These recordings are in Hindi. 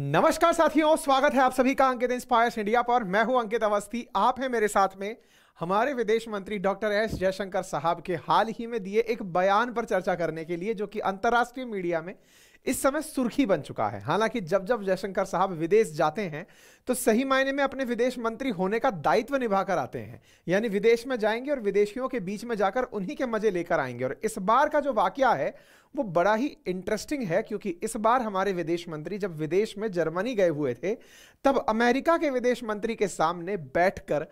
नमस्कार साथियों स्वागत है आप सभी का अंकित इंस्पायर्स इंडिया पर मैं हूं अंकित अवस्थी आप हैं मेरे साथ में हमारे विदेश मंत्री डॉक्टर एस जयशंकर साहब के हाल ही में दिए एक बयान पर चर्चा करने के लिए जो कि अंतर्राष्ट्रीय मीडिया में इस समय सुर्खी बन चुका है हालांकि जब जब जयशंकर साहब विदेश जाते हैं तो सही मायने में अपने विदेश मंत्री होने का दायित्व निभाकर आते हैं यानी विदेश में जाएंगे और विदेशियों के बीच में जाकर उन्हीं के मजे लेकर आएंगे और इस बार का जो वाक्य है वो बड़ा ही इंटरेस्टिंग है क्योंकि इस बार हमारे विदेश मंत्री जब विदेश में जर्मनी गए हुए थे तब अमेरिका के विदेश मंत्री के सामने बैठकर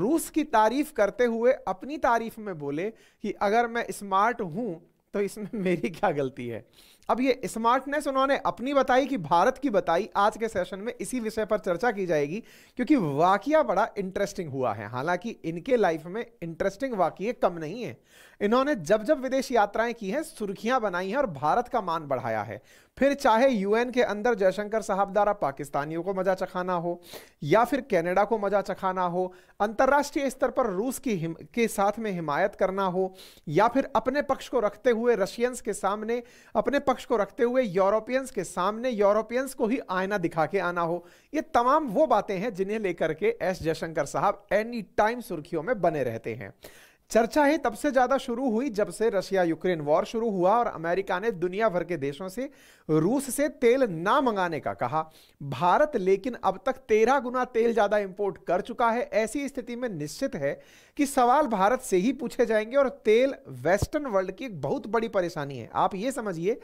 रूस की तारीफ करते हुए अपनी तारीफ में बोले कि अगर मैं स्मार्ट हूं तो इसमें मेरी क्या गलती है अब ये स्मार्टनेस उन्होंने अपनी बताई कि भारत की बताई आज के सेशन में इसी विषय पर चर्चा की जाएगी क्योंकि वाकया बड़ा इंटरेस्टिंग हुआ है हालांकि इनके लाइफ में इंटरेस्टिंग वाक्य कम नहीं है इन्होंने जब जब विदेश यात्राएं की हैं सुर्खियां बनाई हैं और भारत का मान बढ़ाया है फिर चाहे यूएन के अंदर जयशंकर साहब द्वारा पाकिस्तानियों को मजा चखाना हो या फिर कनाडा को मजा चखाना हो अंतर्राष्ट्रीय स्तर पर रूस की हिम, के साथ में हिमायत करना हो या फिर अपने पक्ष को रखते हुए रशियंस के सामने अपने पक्ष को रखते हुए यूरोपियंस के सामने यूरोपियंस को ही आयना दिखा के आना हो ये तमाम वो बातें हैं जिन्हें लेकर के एस जयशंकर साहब एनी टाइम सुर्खियों में बने रहते हैं चर्चा ही तब से ज्यादा शुरू हुई जब से रशिया यूक्रेन वॉर शुरू हुआ और अमेरिका ने दुनिया भर के देशों से रूस से तेल ना मंगाने का कहा भारत लेकिन अब तक तेरह गुना तेल ज्यादा इंपोर्ट कर चुका है ऐसी स्थिति में निश्चित है कि सवाल भारत से ही पूछे जाएंगे और तेल वेस्टर्न वर्ल्ड की एक बहुत बड़ी परेशानी है आप ये समझिए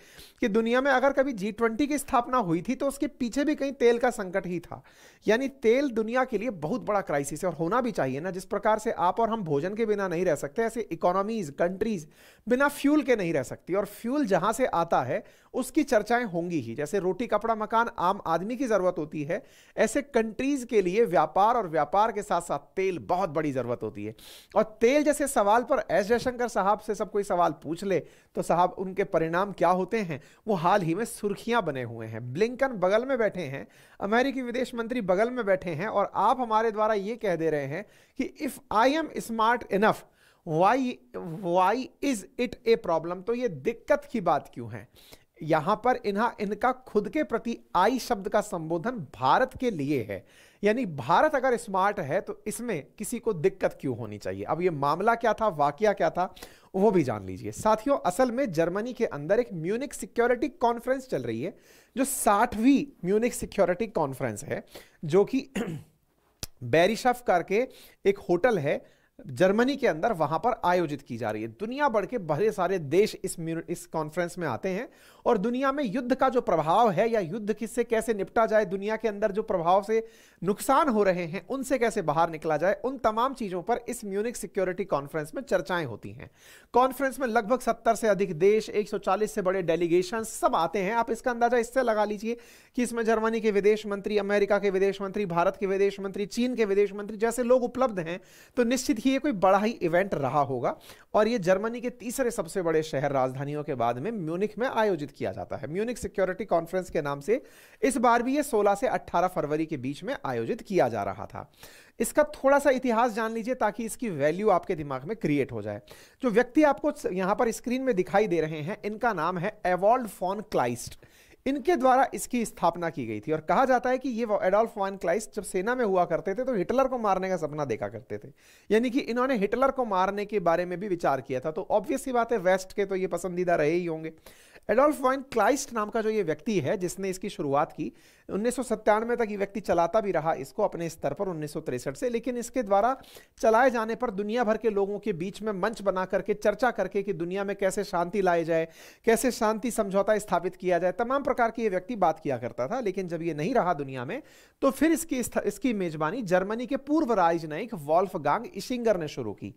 कि दुनिया में अगर कभी जी ट्वेंटी की स्थापना हुई थी तो उसके पीछे भी कहीं तेल का संकट ही था यानी तेल दुनिया के लिए बहुत बड़ा क्राइसिस है और होना भी चाहिए ना जिस प्रकार से आप और हम भोजन के बिना नहीं रह सकते ऐसे इकोनॉमीज कंट्रीज बिना फ्यूल के नहीं रह सकती और फ्यूल जहां से आता है उसकी चर्चाएं होंगी ही जैसे रोटी कपड़ा मकान आम आदमी की जरूरत होती है ऐसे कंट्रीज के लिए व्यापार और व्यापार के साथ साथ तेल बहुत बड़ी जरूरत होती है और तेल जैसे सवाल पर एस जयशंकर साहब से सब कोई सवाल पूछ ले तो साहब उनके परिणाम क्या होते हैं वो हाल ही में सुर्खियां बने हुए हैं ब्लिंकन बगल में बैठे हैं अमेरिकी विदेश मंत्री बगल में बैठे हैं और आप हमारे द्वारा ये कह दे रहे हैं कि if I am smart enough why why is it a problem तो ये दिक्कत की बात क्यों है यहां पर इन्हा इनका खुद के प्रति आई शब्द का संबोधन भारत के लिए है यानी भारत अगर स्मार्ट है तो इसमें किसी को दिक्कत क्यों होनी चाहिए अब ये मामला क्या था वाकया क्या था वो भी जान लीजिए साथियों असल में जर्मनी के अंदर एक म्यूनिक सिक्योरिटी कॉन्फ्रेंस चल रही है जो साठवीं म्यूनिक सिक्योरिटी कॉन्फ्रेंस है जो कि बैरिशफ करके एक होटल है जर्मनी के अंदर वहां पर आयोजित की जा रही है दुनिया भर के बड़े सारे देश इस इस कॉन्फ्रेंस में आते हैं और दुनिया में युद्ध का जो प्रभाव है या युद्ध किससे कैसे निपटा जाए दुनिया के अंदर जो प्रभाव से नुकसान हो रहे हैं उनसे कैसे बाहर निकला जाए उन तमाम चीजों पर इस म्यूनिक सिक्योरिटी कॉन्फ्रेंस में चर्चाएं होती हैं कॉन्फ्रेंस में लगभग सत्तर से अधिक देश एक से बड़े डेलीगेशन सब आते हैं आप इसका अंदाजा इससे लगा लीजिए कि इसमें जर्मनी के विदेश मंत्री अमेरिका के विदेश मंत्री भारत के विदेश मंत्री चीन के विदेश मंत्री जैसे लोग उपलब्ध हैं तो निश्चित ही देखिए ये कोई बड़ा ही इवेंट रहा होगा और ये जर्मनी के तीसरे सबसे बड़े शहर राजधानियों के बाद में म्यूनिक में आयोजित किया जाता है म्यूनिक सिक्योरिटी कॉन्फ्रेंस के नाम से इस बार भी ये 16 से 18 फरवरी के बीच में आयोजित किया जा रहा था इसका थोड़ा सा इतिहास जान लीजिए ताकि इसकी वैल्यू आपके दिमाग में क्रिएट हो जाए जो व्यक्ति आपको यहाँ पर स्क्रीन में दिखाई दे रहे हैं इनका नाम है एवॉल्ड फॉन क्लाइस्ट इनके द्वारा इसकी स्थापना की गई थी और कहा जाता है कि ये एडोल्फ वान क्लाइस जब सेना में हुआ करते थे तो हिटलर को मारने का सपना देखा करते थे यानी कि इन्होंने हिटलर को मारने के बारे में भी विचार किया था तो ऑब्वियस ही बात है वेस्ट के तो ये पसंदीदा रहे ही होंगे एडोल्फ वाइन क्लाइस्ट नाम का जो ये व्यक्ति है जिसने इसकी शुरुआत की उन्नीस तक ये व्यक्ति चलाता भी रहा इसको अपने स्तर पर उन्नीस से लेकिन इसके द्वारा चलाए जाने पर दुनिया भर के लोगों के बीच में मंच बना करके चर्चा करके कि दुनिया में कैसे शांति लाई जाए कैसे शांति समझौता स्थापित किया जाए तमाम प्रकार की ये व्यक्ति बात किया करता था लेकिन जब ये नहीं रहा दुनिया में तो फिर इसकी इसकी मेजबानी जर्मनी के पूर्व राजनयिक वॉल्फ गांग इशिंगर ने शुरू की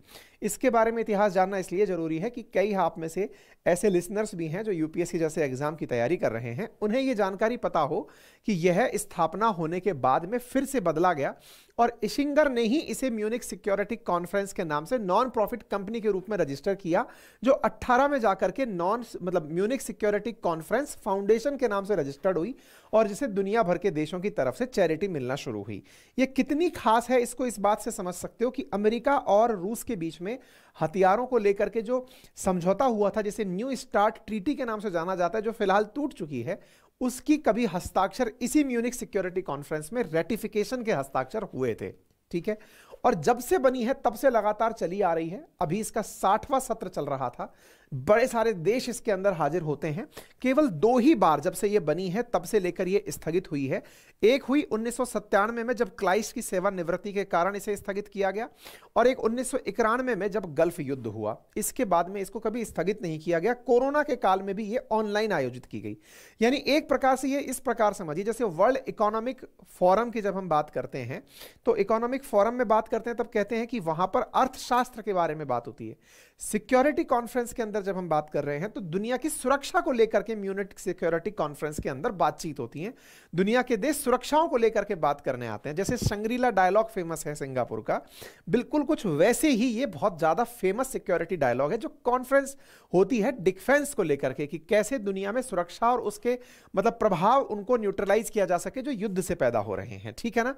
इसके बारे में इतिहास जानना इसलिए जरूरी है कि कई आप में से ऐसे लिसनर्स भी हैं जो यूपी यूपीएससी जैसे एग्जाम की तैयारी कर रहे हैं उन्हें यह जानकारी पता हो कि यह स्थापना होने के बाद में फिर से बदला गया और इशिंगर ने ही इसे म्यूनिक सिक्योरिटी कॉन्फ्रेंस के नाम से नॉन प्रॉफिट कंपनी के रूप में रजिस्टर किया जो 18 में जाकर के नॉन मतलब म्यूनिक सिक्योरिटी कॉन्फ्रेंस फाउंडेशन के नाम से रजिस्टर्ड हुई और जिसे दुनिया भर के देशों की तरफ से चैरिटी मिलना शुरू हुई ये कितनी खास है इसको इस बात से समझ सकते हो कि अमेरिका और रूस के बीच में हथियारों को लेकर के जो समझौता हुआ था जिसे न्यू स्टार्ट ट्रीटी के नाम से जाना जाता है जो फिलहाल टूट चुकी है उसकी कभी हस्ताक्षर इसी म्यूनिक सिक्योरिटी कॉन्फ्रेंस में रेटिफिकेशन के हस्ताक्षर हुए थे ठीक है और जब से बनी है तब से लगातार चली आ रही है अभी इसका साठवां सत्र चल रहा था बड़े सारे देश इसके अंदर हाजिर होते हैं केवल दो ही बार जब से ये बनी है तब से लेकर ये स्थगित हुई है एक हुई उन्नीस में जब क्लाइस की सेवानिवृत्ति के कारण इसे स्थगित किया गया और एक उन्नीस में जब गल्फ युद्ध हुआ इसके बाद में इसको कभी स्थगित नहीं किया गया कोरोना के काल में भी ये ऑनलाइन आयोजित की गई यानी एक प्रकार से ये इस प्रकार समझिए जैसे वर्ल्ड इकोनॉमिक फोरम की जब हम बात करते हैं तो इकोनॉमिक फोरम में बात करते हैं तब कहते हैं कि वहां पर अर्थशास्त्र के बारे में बात होती है सिक्योरिटी कॉन्फ्रेंस के अंदर जब हम बात कर रहे हैं तो दुनिया की सुरक्षा को लेकर के म्यूनिट सिक्योरिटी कॉन्फ्रेंस के अंदर बातचीत होती है दुनिया के देश सुरक्षाओं को लेकर के बात करने आते हैं जैसे संग्रीला डायलॉग फेमस है सिंगापुर का बिल्कुल कुछ वैसे ही ये बहुत ज़्यादा फेमस सिक्योरिटी डायलॉग है जो कॉन्फ्रेंस होती है डिफेंस को लेकर के कि कैसे दुनिया में सुरक्षा और उसके मतलब प्रभाव उनको न्यूट्रलाइज किया जा सके जो युद्ध से पैदा हो रहे हैं ठीक है ना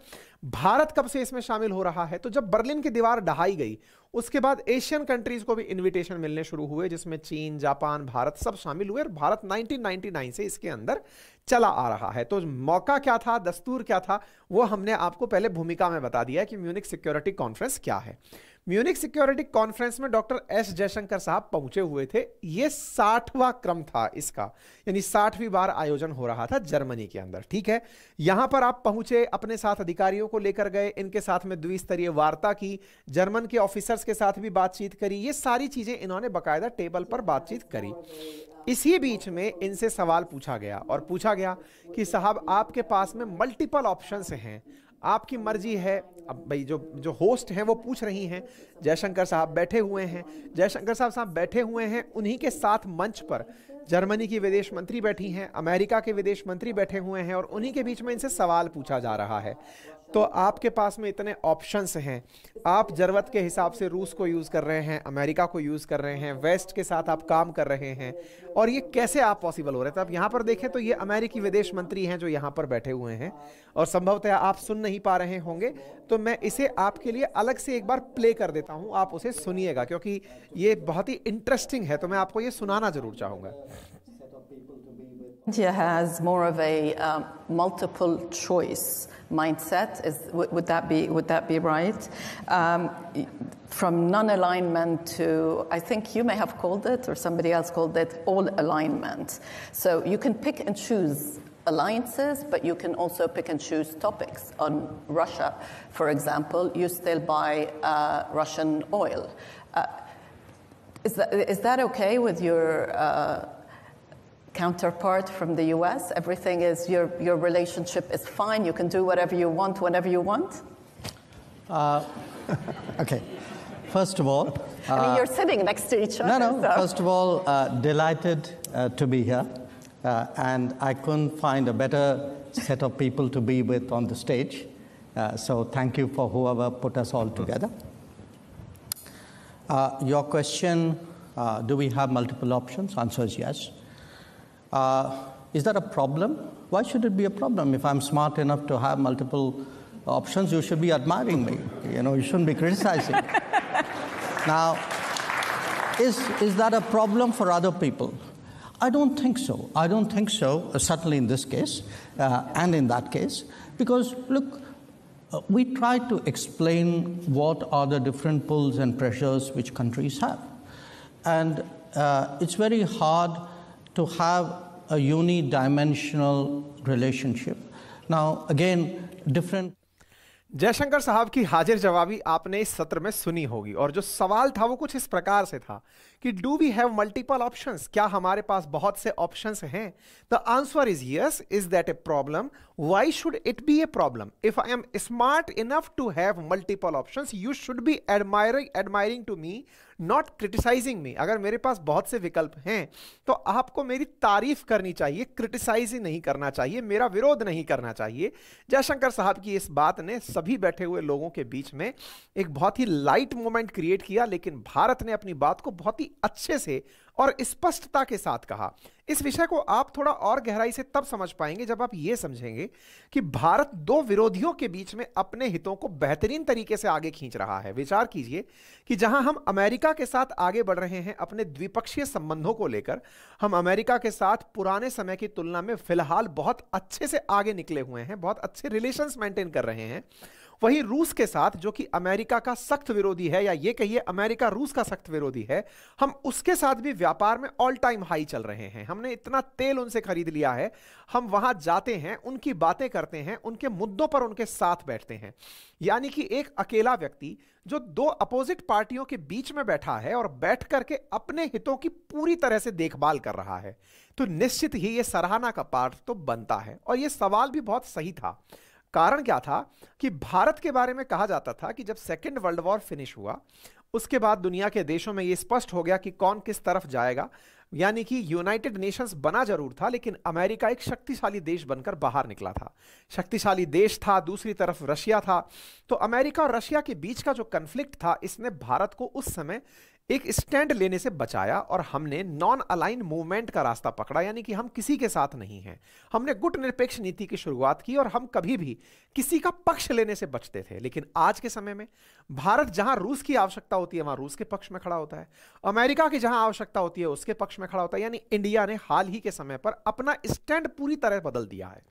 भारत कब से इसमें शामिल हो रहा है तो जब बर्लिन की दीवार ढहाई गई उसके बाद एशियन कंट्रीज को भी इनविटेशन मिलने शुरू हुए जिसमें चीन जापान भारत सब शामिल हुए और भारत 1999 से इसके अंदर चला आ रहा है तो मौका क्या था दस्तूर क्या था वो हमने आपको पहले भूमिका में बता दिया कि म्यूनिक सिक्योरिटी कॉन्फ्रेंस क्या है म्यूनिक सिक्योरिटी कॉन्फ्रेंस में डॉक्टर एस जयशंकर साहब पहुंचे हुए थे ये साठवा क्रम था इसका यानी साठवीं बार आयोजन हो रहा था जर्मनी के अंदर ठीक है यहां पर आप पहुंचे अपने साथ अधिकारियों को लेकर गए इनके साथ में द्विस्तरीय वार्ता की जर्मन के ऑफिसर्स के साथ भी बातचीत करी ये सारी चीजें इन्होंने बाकायदा टेबल पर बातचीत करी इसी बीच में इनसे सवाल पूछा गया और पूछा गया कि साहब आपके पास में मल्टीपल ऑप्शंस हैं आपकी मर्जी है अब भाई जो जो होस्ट हैं वो पूछ रही हैं जयशंकर साहब बैठे हुए हैं जयशंकर साहब साहब बैठे हुए हैं उन्हीं के साथ मंच पर जर्मनी की विदेश मंत्री बैठी हैं अमेरिका के विदेश मंत्री बैठे हुए हैं और उन्हीं के बीच में इनसे सवाल पूछा जा रहा है तो आपके पास में इतने ऑप्शंस हैं आप ज़रूरत के हिसाब से रूस को यूज़ कर रहे हैं अमेरिका को यूज़ कर रहे हैं वेस्ट के साथ आप काम कर रहे हैं और ये कैसे आप पॉसिबल हो रहे थे तो आप यहाँ पर देखें तो ये अमेरिकी विदेश मंत्री हैं जो यहाँ पर बैठे हुए हैं और संभवतः आप सुन नहीं पा रहे होंगे तो मैं इसे आपके लिए अलग से एक बार प्ले कर देता हूँ आप उसे सुनिएगा क्योंकि ये बहुत ही इंटरेस्टिंग है तो मैं आपको ये सुनाना ज़रूर चाहूँगा India has more of a um, multiple choice mindset. Is, would, that be, would that be right? Um, from non alignment to, I think you may have called it, or somebody else called it, all alignment. So you can pick and choose alliances, but you can also pick and choose topics. On Russia, for example, you still buy uh, Russian oil. Uh, is, that, is that okay with your? Uh, counterpart from the US. Everything is your, your relationship is fine. You can do whatever you want, whenever you want. Uh, okay. First of all, uh, I mean, uh, you're sitting next to each other. No, no. So. First of all, uh, delighted uh, to be here. Uh, and I couldn't find a better set of people to be with on the stage. so thank you for whoever put us all together. your question do we have multiple options? Answer is yes. Uh, is that a problem? Why should it be a problem? If I'm smart enough to have multiple options, you should be admiring me. You know, you shouldn't be criticizing. now, is, is that a problem for other people? I don't think so. I don't think so, uh, certainly in this case uh, and in that case, because look, uh, we try to explain what are the different pulls and pressures which countries have. And uh, it's very hard to have a unidimensional relationship. Now, again, different. Jaishankar साहब की हाजिर जवाबी आपने इस सत्र में सुनी होगी और जो सवाल था वो कुछ इस प्रकार से था कि do we have multiple option क्या हमारे पास बहुत से ऑप्शन हैं the answer is yes is that a problem why should it be a problem if I am smart enough to have multiple option you should be admiring admiring to me not criticising me अगर मेरे पास बहुत से विकल्प हैं तो आपको मेरी तारीफ करनी चाहिए क्रिटिसाइज ही नहीं करना चाहिए मेरा विरोध नहीं करना चाहिए जयशंकर साहब की इस बात ने सभी बैठे हुए लोगों के बीच में एक बहुत ही लाइट मोमेंट क्रिएट किया लेकिन भारत ने अपनी बात को बहुत ही अच्छे से और स्पष्टता के साथ कहा इस विषय को आप थोड़ा और गहराई से तब समझ पाएंगे जब आप ये समझेंगे कि भारत दो विरोधियों के बीच में अपने हितों को बेहतरीन तरीके से आगे खींच रहा है विचार कीजिए कि जहां हम अमेरिका के साथ आगे बढ़ रहे हैं अपने द्विपक्षीय संबंधों को लेकर हम अमेरिका के साथ पुराने समय की तुलना में फिलहाल बहुत अच्छे से आगे निकले हुए हैं बहुत अच्छे रिलेशन मेंटेन कर रहे हैं वहीं रूस के साथ जो कि अमेरिका का सख्त विरोधी है या ये कहिए अमेरिका रूस का सख्त विरोधी है हम उसके साथ भी व्यापार में ऑल टाइम हाई चल रहे हैं हमने इतना तेल उनसे खरीद लिया है हम वहां जाते हैं उनकी बातें करते हैं उनके मुद्दों पर उनके साथ बैठते हैं यानी कि एक अकेला व्यक्ति जो दो अपोजिट पार्टियों के बीच में बैठा है और बैठ करके अपने हितों की पूरी तरह से देखभाल कर रहा है तो निश्चित ही ये सराहना का पार्ट तो बनता है और ये सवाल भी बहुत सही था कारण क्या था कि भारत के बारे में कहा जाता था कि जब सेकेंड वर्ल्ड वॉर फिनिश हुआ उसके बाद दुनिया के देशों में यह स्पष्ट हो गया कि कौन किस तरफ जाएगा यानी कि यूनाइटेड नेशंस बना जरूर था लेकिन अमेरिका एक शक्तिशाली देश बनकर बाहर निकला था शक्तिशाली देश था दूसरी तरफ रशिया था तो अमेरिका और रशिया के बीच का जो कन्फ्लिक्ट था इसने भारत को उस समय एक स्टैंड लेने से बचाया और हमने नॉन अलाइन मूवमेंट का रास्ता पकड़ा यानी कि हम किसी के साथ नहीं हैं हमने गुट निरपेक्ष नीति की शुरुआत की और हम कभी भी किसी का पक्ष लेने से बचते थे लेकिन आज के समय में भारत जहां रूस की आवश्यकता होती है वहां रूस के पक्ष में खड़ा होता है अमेरिका की जहां आवश्यकता होती है उसके पक्ष में खड़ा होता है यानी इंडिया ने हाल ही के समय पर अपना स्टैंड पूरी तरह बदल दिया है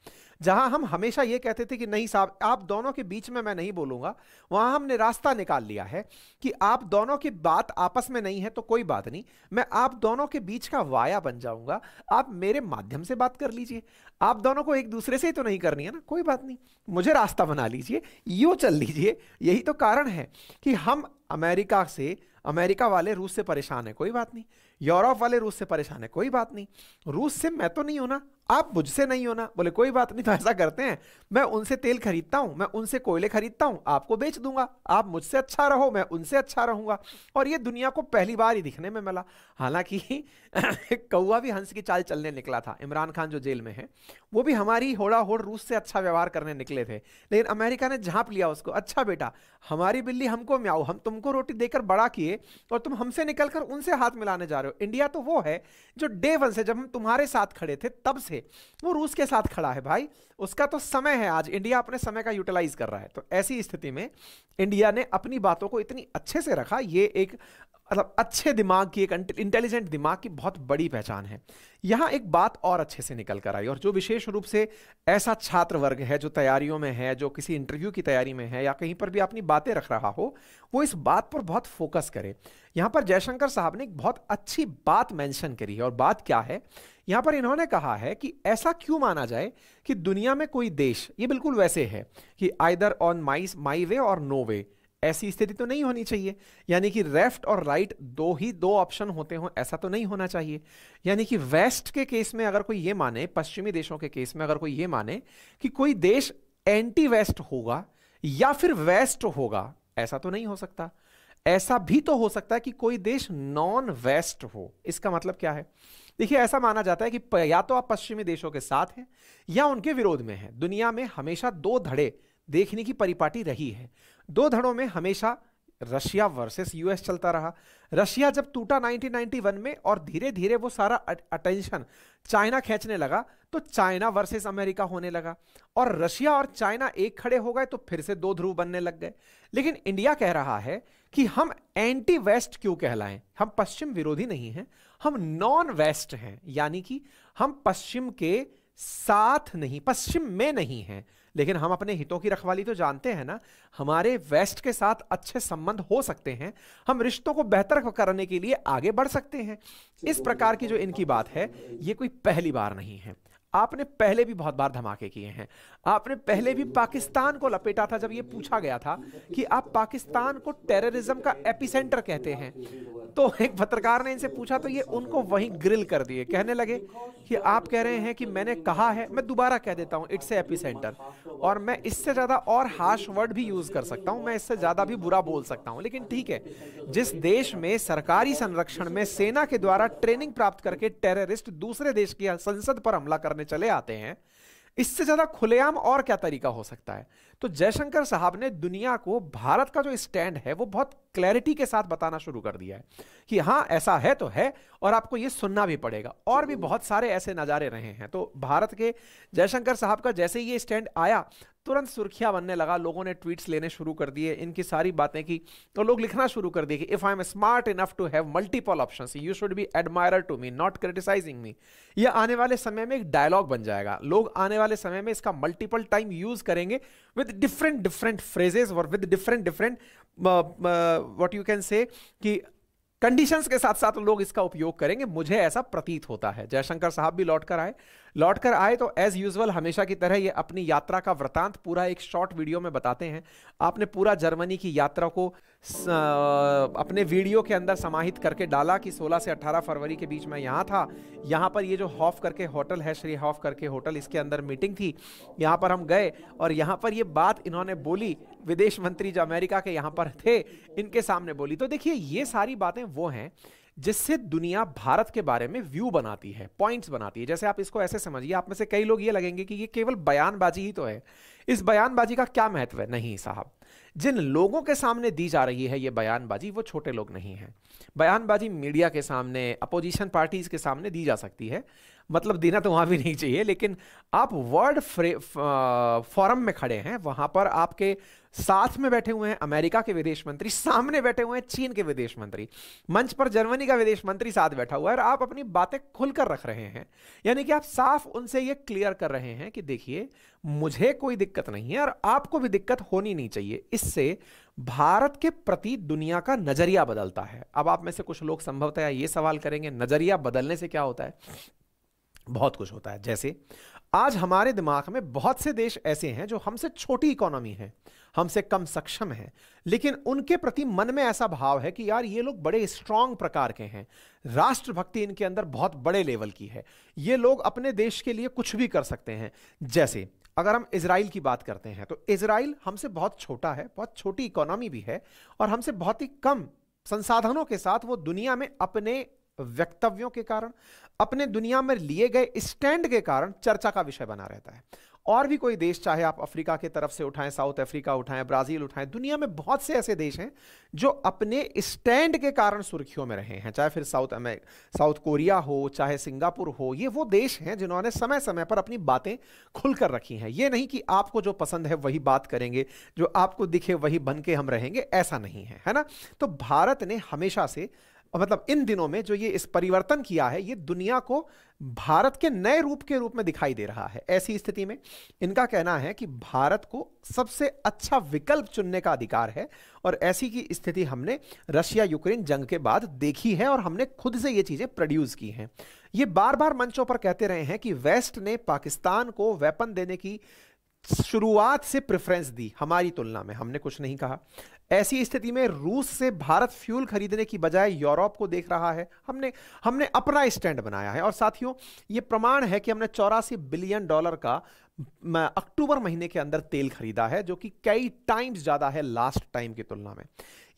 जहां हम हमेशा ये कहते थे कि नहीं साहब आप दोनों के बीच में मैं नहीं बोलूंगा वहां हमने रास्ता निकाल लिया है कि आप दोनों की बात आपस में नहीं है तो कोई बात नहीं मैं आप दोनों के बीच का वाया बन जाऊंगा आप मेरे माध्यम से बात कर लीजिए आप दोनों को एक दूसरे से ही तो नहीं करनी है ना कोई बात नहीं मुझे रास्ता बना लीजिए यो चल लीजिए यही तो कारण है कि हम अमेरिका से अमेरिका वाले रूस से परेशान है कोई बात नहीं यूरोप वाले रूस से परेशान है कोई बात नहीं रूस से मैं तो नहीं हूं ना आप मुझसे नहीं होना बोले कोई बात नहीं तो ऐसा करते हैं मैं उनसे तेल खरीदता हूं मैं उनसे कोयले खरीदता हूं आपको बेच दूंगा आप मुझसे अच्छा रहो मैं उनसे अच्छा रहूंगा और ये दुनिया को पहली बार ही दिखने में मिला हालांकि कौआ भी हंस की चाल चलने निकला था इमरान खान जो जेल में है वो भी हमारी होड़ा होड़ रूस से अच्छा व्यवहार करने निकले थे लेकिन अमेरिका ने झांप लिया उसको अच्छा बेटा हमारी बिल्ली हमको म्याओ हम तुमको रोटी देकर बड़ा किए और तुम हमसे निकल कर उनसे हाथ मिलाने जा रहे हो इंडिया तो वो है जो डे वन से जब हम तुम्हारे साथ खड़े थे तब से वो रूस के साथ खड़ा है भाई उसका तो समय है आज इंडिया अपने समय का यूटिलाइज कर रहा है तो ऐसी स्थिति में इंडिया ने अपनी बातों को इतनी अच्छे से रखा ये एक मतलब अच्छे दिमाग की एक इंटेलिजेंट दिमाग की बहुत बड़ी पहचान है यहां एक बात और अच्छे से निकल कर आई और जो विशेष रूप से ऐसा छात्र वर्ग है जो तैयारियों में है जो किसी इंटरव्यू की तैयारी में है या कहीं पर भी अपनी बातें रख रहा हो वो इस बात पर बहुत फोकस करे यहां पर जयशंकर साहब ने एक बहुत अच्छी बात मेंशन करी है और बात क्या है यहां पर इन्होंने कहा है कि ऐसा क्यों माना जाए कि दुनिया में कोई देश ये बिल्कुल वैसे है कि आइदर ऑन माई माई वे और नो वे ऐसी स्थिति तो नहीं होनी चाहिए यानी कि लेफ्ट और राइट right दो ही दो ऑप्शन होते हों ऐसा तो नहीं होना चाहिए यानी कि वेस्ट के केस में अगर कोई ये माने पश्चिमी देशों के केस में अगर कोई ये माने कि कोई देश एंटी वेस्ट होगा या फिर वेस्ट होगा ऐसा तो नहीं हो सकता ऐसा भी तो हो सकता है कि कोई देश नॉन वेस्ट हो इसका मतलब क्या है देखिए ऐसा माना जाता है कि या तो आप पश्चिमी देशों के साथ हैं या उनके विरोध में हैं दुनिया में हमेशा दो धड़े देखने की परिपाटी रही है दो धड़ों में हमेशा रशिया वर्सेस यूएस चलता रहा रशिया जब टूटा 1991 में और धीरे धीरे वो सारा अटेंशन चाइना खींचने लगा तो चाइना वर्सेस अमेरिका होने लगा और रशिया और चाइना एक खड़े हो गए तो फिर से दो ध्रुव बनने लग गए लेकिन इंडिया कह रहा है कि हम एंटी वेस्ट क्यों कहलाएं हम पश्चिम विरोधी नहीं हैं हम नॉन वेस्ट हैं यानी कि हम पश्चिम के साथ नहीं पश्चिम में नहीं हैं लेकिन हम अपने हितों की रखवाली तो जानते हैं ना हमारे वेस्ट के साथ अच्छे संबंध हो सकते हैं हम रिश्तों को बेहतर करने के लिए आगे बढ़ सकते हैं इस प्रकार की जो इनकी बात है ये कोई पहली बार नहीं है आपने पहले भी बहुत बार धमाके किए हैं आपने पहले भी पाकिस्तान को लपेटा था जब ये पूछा गया था कि आप पाकिस्तान को टेररिज्म का एपिसेंटर कहते हैं तो एक पत्रकार ने इनसे पूछा तो ये उनको वहीं ग्रिल कर दिए कहने लगे कि आप कह रहे हैं कि मैंने कहा है मैं दोबारा कह देता हूँ इट्स ए एपिसेंटर और मैं इससे ज़्यादा और हार्श वर्ड भी यूज़ कर सकता हूँ मैं इससे ज़्यादा भी बुरा बोल सकता हूँ लेकिन ठीक है जिस देश में सरकारी संरक्षण में सेना के द्वारा ट्रेनिंग प्राप्त करके टेररिस्ट दूसरे देश की संसद पर हमला करने करने चले आते हैं इससे ज्यादा खुलेआम और क्या तरीका हो सकता है तो जयशंकर साहब ने दुनिया को भारत का जो स्टैंड है वो बहुत क्लैरिटी के साथ बताना शुरू कर दिया है कि हाँ ऐसा है तो है और आपको ये सुनना भी पड़ेगा और भी बहुत सारे ऐसे नज़ारे रहे हैं तो भारत के जयशंकर साहब का जैसे ये स्टैंड आया तुरंत सुर्खियां बनने लगा लोगों ने ट्वीट्स लेने शुरू कर दिए इनकी सारी बातें की तो लोग लिखना शुरू कर दिए कि if I am smart enough to have multiple option you should be admire to me not criticising me ये आने वाले समय में एक डायलॉग बन जाएगा लोग आने वाले समय में इसका मल्टीपल टाइम यूज करेंगे विद डिफरेंट डिफरेंट फ्रेजेस और with different different what you can say कि कंडीशंस के साथ साथ लोग इसका उपयोग करेंगे मुझे ऐसा प्रतीत होता है जयशंकर साहब भी लौट कर आए लौटकर आए तो एज यूजल हमेशा की तरह ये अपनी यात्रा का वृतांत पूरा एक शॉर्ट वीडियो में बताते हैं आपने पूरा जर्मनी की यात्रा को अपने वीडियो के अंदर समाहित करके डाला कि 16 से 18 फरवरी के बीच में यहाँ था यहाँ पर ये जो हॉफ करके होटल है श्री हॉफ करके होटल इसके अंदर मीटिंग थी यहाँ पर हम गए और यहाँ पर ये बात इन्होंने बोली विदेश मंत्री जो अमेरिका के यहाँ पर थे इनके सामने बोली तो देखिए ये सारी बातें वो हैं जिससे दुनिया भारत के बारे में व्यू बनाती है पॉइंट्स बनाती है जैसे आप इसको ऐसे समझिए आप में से कई लोग ये लगेंगे कि ये केवल बयानबाजी ही तो है इस बयानबाजी का क्या महत्व है नहीं साहब जिन लोगों के सामने दी जा रही है ये बयानबाजी वो छोटे लोग नहीं हैं बयानबाजी मीडिया के सामने अपोजिशन पार्टीज के सामने दी जा सकती है मतलब देना तो वहां भी नहीं चाहिए लेकिन आप वर्ल्ड फोरम में खड़े हैं वहां पर आपके साथ में बैठे हुए हैं अमेरिका के विदेश मंत्री सामने बैठे हुए हैं चीन के विदेश मंत्री मंच पर जर्मनी का विदेश मंत्री साथ बैठा हुआ है और आप अपनी बातें खुलकर रख रहे हैं यानी कि आप साफ उनसे ये क्लियर कर रहे हैं कि देखिए मुझे कोई दिक्कत नहीं है और आपको भी दिक्कत होनी नहीं चाहिए इससे भारत के प्रति दुनिया का नजरिया बदलता है अब आप में से कुछ लोग संभवतः ये सवाल करेंगे नजरिया बदलने से क्या होता है बहुत कुछ होता है जैसे आज हमारे दिमाग में बहुत से देश ऐसे हैं जो हमसे छोटी इकोनॉमी है हमसे कम सक्षम है लेकिन उनके प्रति मन में ऐसा भाव है कि यार ये लोग बड़े स्ट्रांग प्रकार के हैं राष्ट्रभक्ति इनके अंदर बहुत बड़े लेवल की है ये लोग अपने देश के लिए कुछ भी कर सकते हैं जैसे अगर हम इसराइल की बात करते हैं तो इसराइल हमसे बहुत छोटा है बहुत छोटी इकोनॉमी भी है और हमसे बहुत ही कम संसाधनों के साथ वो दुनिया में अपने वक्तव्यों के कारण अपने दुनिया में लिए गए स्टैंड के कारण चर्चा का विषय बना रहता है और भी कोई देश चाहे आप अफ्रीका की तरफ से उठाएं साउथ अफ्रीका उठाएं ब्राजील उठाएं दुनिया में बहुत से ऐसे देश हैं जो अपने स्टैंड के कारण सुर्खियों में रहे हैं चाहे फिर साउथ अमेरिका साउथ कोरिया हो चाहे सिंगापुर हो ये वो देश हैं जिन्होंने समय समय पर अपनी बातें खुलकर रखी हैं ये नहीं कि आपको जो पसंद है वही बात करेंगे जो आपको दिखे वही बन के हम रहेंगे ऐसा नहीं है है ना तो भारत ने हमेशा से और मतलब इन दिनों में जो ये इस परिवर्तन किया है ये दुनिया को भारत के नए रूप के रूप में दिखाई दे रहा है ऐसी स्थिति में इनका कहना है कि भारत को सबसे अच्छा विकल्प चुनने का अधिकार है और ऐसी की स्थिति हमने रशिया यूक्रेन जंग के बाद देखी है और हमने खुद से ये चीज़ें प्रोड्यूस की हैं ये बार बार मंचों पर कहते रहे हैं कि वेस्ट ने पाकिस्तान को वेपन देने की शुरुआत से प्रेफरेंस दी हमारी तुलना में हमने कुछ नहीं कहा ऐसी स्थिति में रूस से भारत फ्यूल खरीदने की बजाय यूरोप को देख रहा है हमने हमने अपना स्टैंड बनाया है और साथियों ये प्रमाण है कि हमने चौरासी बिलियन डॉलर का अक्टूबर महीने के अंदर तेल खरीदा है जो कि कई टाइम्स ज्यादा है लास्ट टाइम की तुलना में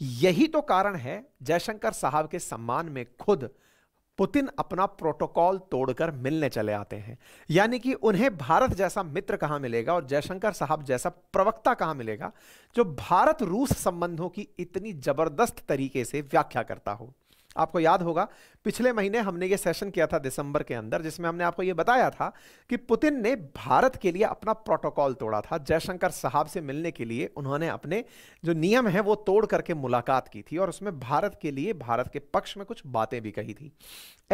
यही तो कारण है जयशंकर साहब के सम्मान में खुद पुतिन अपना प्रोटोकॉल तोड़कर मिलने चले आते हैं यानी कि उन्हें भारत जैसा मित्र कहां मिलेगा और जयशंकर साहब जैसा प्रवक्ता कहां मिलेगा जो भारत रूस संबंधों की इतनी जबरदस्त तरीके से व्याख्या करता हो आपको याद होगा पिछले महीने हमने ये सेशन किया था दिसंबर के अंदर जिसमें हमने आपको ये बताया था कि पुतिन ने भारत के लिए अपना प्रोटोकॉल तोड़ा था जयशंकर साहब से मिलने के लिए उन्होंने अपने जो नियम है वो तोड़ करके मुलाकात की थी और उसमें भारत के लिए भारत के पक्ष में कुछ बातें भी कही थी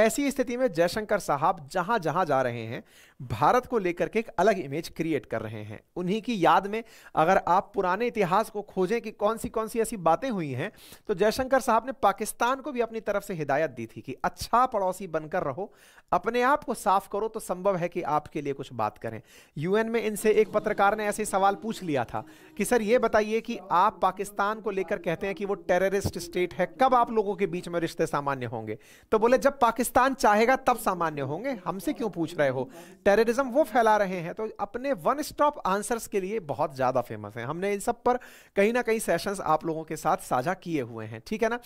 ऐसी स्थिति में जयशंकर साहब जहां जहां जा रहे हैं भारत को लेकर के एक अलग इमेज क्रिएट कर रहे हैं उन्हीं की याद में अगर आप पुराने इतिहास को खोजें कि कौन सी कौन सी ऐसी बातें हुई हैं तो जयशंकर साहब ने पाकिस्तान को भी अपनी तरफ से हिदायत दी थी कि अच्छा पड़ोसी बनकर रहो अपने आप को साफ करो तो संभव है कि आपके लिए कुछ बात करें यूएन में इनसे एक पत्रकार ने ऐसे सवाल पूछ लिया था कि सर ये बताइए कि आप पाकिस्तान को लेकर कहते हैं कि वो टेररिस्ट स्टेट है कब आप लोगों के बीच में रिश्ते सामान्य होंगे तो बोले जब पाकिस्तान चाहेगा तब सामान्य होंगे हमसे क्यों पूछ रहे हो टेररिज्म वो फैला रहे हैं तो अपने वन स्टॉप आंसर्स के लिए बहुत ज़्यादा फेमस है हमने इन सब पर कहीं ना कहीं सेशंस आप लोगों के साथ साझा किए हुए हैं ठीक है ना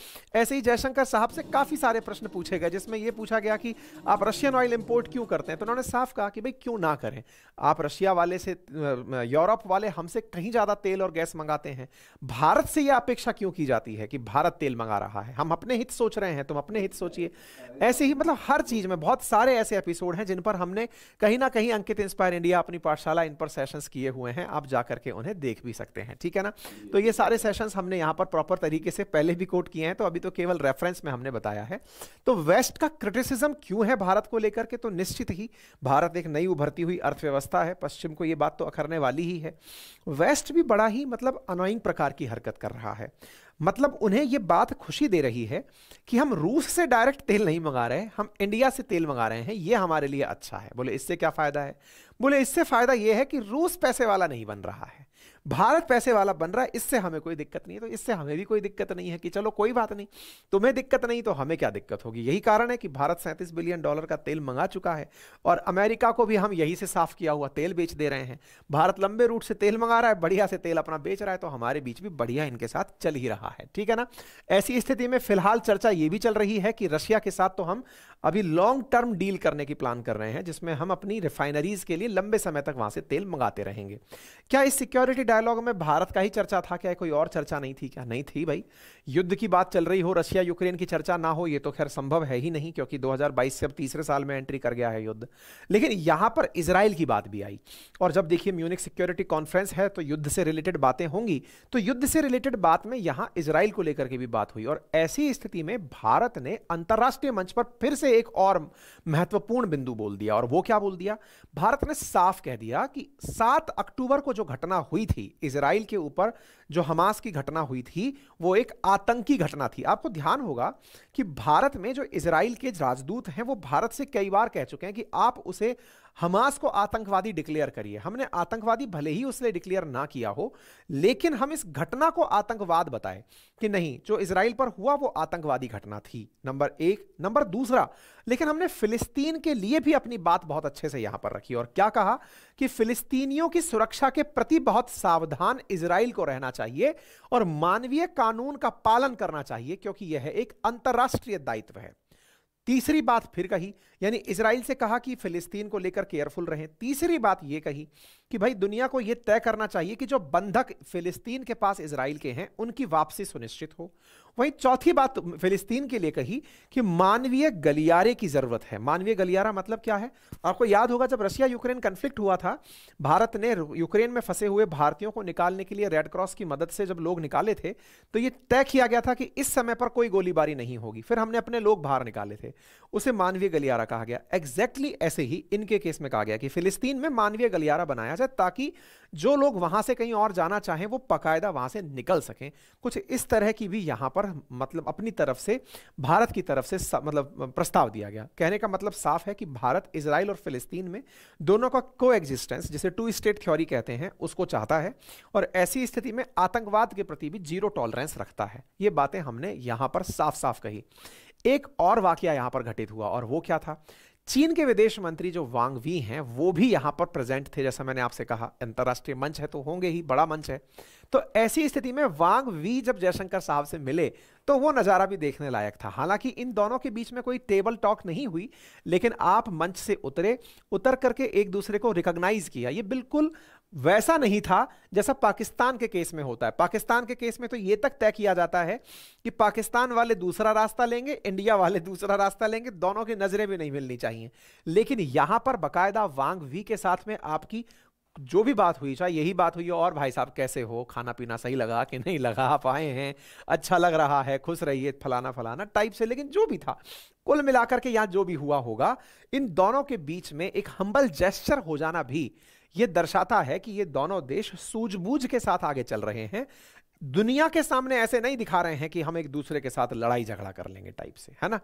ऐसे ही जयशंकर साहब आपसे काफ़ी सारे प्रश्न पूछे गए जिसमें यह पूछा गया कि आप रशियन ऑयल इंपोर्ट क्यों करते हैं तो उन्होंने साफ कहा कि भाई क्यों ना करें आप रशिया वाले से यूरोप वाले हमसे कहीं ज़्यादा तेल और गैस मंगाते हैं भारत से यह अपेक्षा क्यों की जाती है कि भारत तेल मंगा रहा है हम अपने हित सोच रहे हैं तुम अपने हित सोचिए ऐसे ही मतलब हर चीज़ में बहुत सारे ऐसे एपिसोड हैं जिन पर हमने कहीं ना कहीं अंकित इंस्पायर इंडिया अपनी पाठशाला इन पर सेशन किए हुए हैं आप जाकर के उन्हें देख भी सकते हैं ठीक है ना तो ये सारे सेशन हमने यहाँ पर प्रॉपर तरीके से पहले भी कोट किए हैं तो अभी तो केवल रेफरेंस में हमने हमने बताया है तो वेस्ट का क्रिटिसिज्म क्यों है भारत को लेकर के तो निश्चित ही भारत एक नई उभरती हुई अर्थव्यवस्था है पश्चिम को यह बात तो अखरने वाली ही है वेस्ट भी बड़ा ही मतलब अनोइंग प्रकार की हरकत कर रहा है मतलब उन्हें यह बात खुशी दे रही है कि हम रूस से डायरेक्ट तेल नहीं मंगा रहे हम इंडिया से तेल मंगा रहे हैं यह हमारे लिए अच्छा है बोले इससे क्या फ़ायदा है बोले इससे फ़ायदा यह है कि रूस पैसे वाला नहीं बन रहा है भारत पैसे वाला बन रहा है इससे हमें कोई दिक्कत नहीं है तो इससे हमें भी कोई दिक्कत नहीं है कि चलो कोई बात नहीं तुम्हें दिक्कत नहीं तो हमें क्या दिक्कत होगी यही कारण है कि भारत सैंतीस बिलियन डॉलर का तेल मंगा चुका है और अमेरिका को भी हम यही से साफ किया हुआ तेल बेच दे रहे हैं भारत लंबे रूट से तेल मंगा रहा है बढ़िया से तेल अपना बेच रहा है तो हमारे बीच भी बढ़िया इनके साथ चल ही रहा है ठीक है ना ऐसी स्थिति में फिलहाल चर्चा ये भी चल रही है कि रशिया के साथ तो हम अभी लॉन्ग टर्म डील करने की प्लान कर रहे हैं जिसमें हम अपनी रिफाइनरीज के लिए लंबे समय तक वहां से तेल मंगाते रहेंगे क्या इस सिक्योरिटी डायलॉग में भारत का ही चर्चा था क्या कोई और चर्चा नहीं थी क्या नहीं थी भाई युद्ध की बात चल रही हो रशिया यूक्रेन की चर्चा ना हो ये तो खैर संभव है ही नहीं क्योंकि दो से अब तीसरे साल में एंट्री कर गया है युद्ध लेकिन यहां पर इसराइल की बात भी आई और जब देखिए म्यूनिक सिक्योरिटी कॉन्फ्रेंस है तो युद्ध से रिलेटेड बातें होंगी तो युद्ध से रिलेटेड बात में यहां इसराइल को लेकर के भी बात हुई और ऐसी स्थिति में भारत ने अंतर्राष्ट्रीय मंच पर फिर से एक और महत्वपूर्ण बिंदु बोल दिया और वो क्या बोल दिया भारत ने साफ कह दिया कि 7 अक्टूबर को जो घटना हुई थी इसराइल के ऊपर जो हमास की घटना हुई थी वो एक आतंकी घटना थी आपको ध्यान होगा कि भारत में जो इसराइल के राजदूत हैं वो भारत से कई बार कह चुके हैं कि आप उसे हमास को आतंकवादी डिक्लेयर करिए हमने आतंकवादी भले ही उसने डिक्लेयर ना किया हो लेकिन हम इस घटना को आतंकवाद बताएं कि नहीं जो इसराइल पर हुआ वो आतंकवादी घटना थी नंबर एक नंबर दूसरा लेकिन हमने फिलिस्तीन के लिए भी अपनी बात बहुत अच्छे से यहां पर रखी और क्या कहा कि फिलिस्तीनियों की सुरक्षा के प्रति बहुत सावधान इसराइल को रहना चाहिए और मानवीय कानून का पालन करना चाहिए क्योंकि यह एक अंतर्राष्ट्रीय दायित्व है तीसरी बात फिर कही यानी इसराइल से कहा कि फिलिस्तीन को लेकर केयरफुल रहें तीसरी बात यह कही कि भाई दुनिया को यह तय करना चाहिए कि जो बंधक फिलिस्तीन के पास इसराइल के हैं उनकी वापसी सुनिश्चित हो वहीं चौथी बात फिलिस्तीन के लिए कही कि मानवीय गलियारे की जरूरत है मानवीय गलियारा मतलब क्या है आपको याद होगा जब रशिया यूक्रेन कन्फ्लिक्ट हुआ था भारत ने यूक्रेन में फंसे हुए भारतीयों को निकालने के लिए रेड क्रॉस की मदद से जब लोग निकाले थे तो यह तय किया गया था कि इस समय पर कोई गोलीबारी नहीं होगी फिर हमने अपने लोग बाहर निकाले थे उसे मानवीय गलियारा कहा गया एग्जैक्टली exactly ऐसे ही इनके केस में कहा गया कि फिलिस्तीन में मानवीय गलियारा बनाया जाए ताकि जो लोग वहां से कहीं और जाना चाहें वो बकायदा वहां से निकल सकें कुछ इस तरह की भी यहां पर और मतलब अपनी तरफ से भारत की तरफ से मतलब प्रस्ताव दिया गया कहने का मतलब साफ है कि भारत इसराइल और फिलिस्तीन में दोनों का को एग्जिस्टेंस जिसे टू स्टेट थ्योरी कहते हैं उसको चाहता है और ऐसी स्थिति में आतंकवाद के प्रति भी जीरो टॉलरेंस रखता है ये बातें हमने यहाँ पर साफ साफ कही एक और वाक्य यहाँ पर घटित हुआ और वो क्या था चीन के विदेश मंत्री जो वांग वी हैं वो भी यहां पर प्रेजेंट थे जैसा मैंने आपसे कहा अंतर्राष्ट्रीय मंच है तो होंगे ही बड़ा मंच है तो ऐसी स्थिति में वांग वी जब जयशंकर साहब से मिले तो वो नज़ारा भी देखने लायक था हालांकि इन दोनों के बीच में कोई टेबल टॉक नहीं हुई लेकिन आप मंच से उतरे उतर करके एक दूसरे को रिकॉग्नाइज किया ये बिल्कुल वैसा नहीं था जैसा पाकिस्तान के केस में होता है पाकिस्तान के केस में तो यह तक तय किया जाता है कि पाकिस्तान वाले दूसरा रास्ता लेंगे इंडिया वाले दूसरा रास्ता लेंगे दोनों की नज़रें भी नहीं मिलनी चाहिए लेकिन यहां पर बाकायदा वांग वी के साथ में आपकी जो भी बात हुई चाहे यही बात हुई और भाई साहब कैसे हो खाना पीना सही लगा कि नहीं लगा आप आए हैं अच्छा लग रहा है खुश रहिए फलाना फलाना टाइप से लेकिन जो भी था कुल मिलाकर के यहां जो भी हुआ होगा इन दोनों के बीच में एक हम्बल जेस्चर हो जाना भी यह दर्शाता है कि ये दोनों देश सूझबूझ के साथ आगे चल रहे हैं दुनिया के सामने ऐसे नहीं दिखा रहे हैं कि हम एक दूसरे के साथ लड़ाई झगड़ा कर लेंगे टाइप से है ना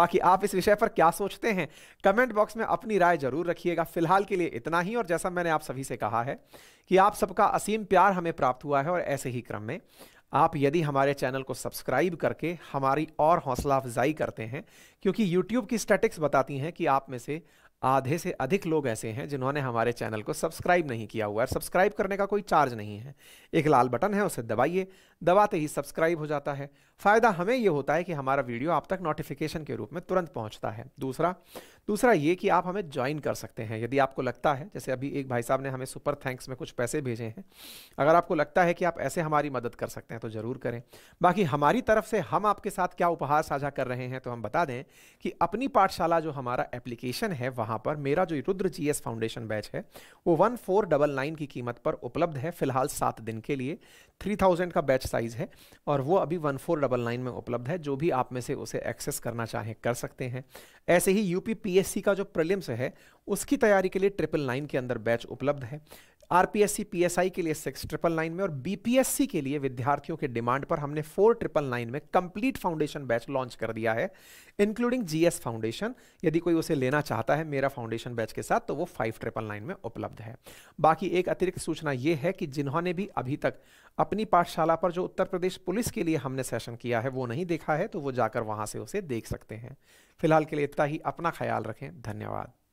बाकी आप इस विषय पर क्या सोचते हैं कमेंट बॉक्स में अपनी राय जरूर रखिएगा फिलहाल के लिए इतना ही और जैसा मैंने आप सभी से कहा है कि आप सबका असीम प्यार हमें प्राप्त हुआ है और ऐसे ही क्रम में आप यदि हमारे चैनल को सब्सक्राइब करके हमारी और हौसला अफजाई करते हैं क्योंकि यूट्यूब की स्टैटिक्स बताती हैं कि आप में से आधे से अधिक लोग ऐसे हैं जिन्होंने हमारे चैनल को सब्सक्राइब नहीं किया हुआ है सब्सक्राइब करने का कोई चार्ज नहीं है एक लाल बटन है उसे दबाइए दबाते ही सब्सक्राइब हो जाता है फ़ायदा हमें यह होता है कि हमारा वीडियो आप तक नोटिफिकेशन के रूप में तुरंत पहुंचता है दूसरा दूसरा ये कि आप हमें ज्वाइन कर सकते हैं यदि आपको लगता है जैसे अभी एक भाई साहब ने हमें सुपर थैंक्स में कुछ पैसे भेजे हैं अगर आपको लगता है कि आप ऐसे हमारी मदद कर सकते हैं तो ज़रूर करें बाकी हमारी तरफ से हम आपके साथ क्या उपहार साझा कर रहे हैं तो हम बता दें कि अपनी पाठशाला जो हमारा एप्लीकेशन है वहाँ पर मेरा जो रुद्र जी फाउंडेशन बैच है वो वन की कीमत पर उपलब्ध है फिलहाल सात दिन के लिए थ्री थाउजेंड का बैच साइज़ है और वो अभी वन फोर डबल नाइन में उपलब्ध है जो भी आप में से उसे एक्सेस करना चाहें कर सकते हैं ऐसे ही यूपी पीएससी का जो प्रलिम्स है उसकी तैयारी के लिए ट्रिपल नाइन के अंदर बैच उपलब्ध है आरपीएससी पीएसआई के लिए सिक्स ट्रिपल नाइन में और बीपीएससी के लिए विद्यार्थियों के डिमांड पर हमने फोर ट्रिपल नाइन में कंप्लीट फाउंडेशन बैच लॉन्च कर दिया है इंक्लूडिंग जीएस फाउंडेशन यदि कोई उसे लेना चाहता है मेरा फाउंडेशन बैच के साथ तो वो फाइव ट्रिपल नाइन में उपलब्ध है बाकी एक अतिरिक्त सूचना यह है कि जिन्होंने भी अभी तक अपनी पाठशाला पर जो उत्तर प्रदेश पुलिस के लिए हमने सेशन किया है वो नहीं देखा है तो वो जाकर वहां से उसे देख सकते हैं फिलहाल के लिए इतना ही अपना ख्याल रखें धन्यवाद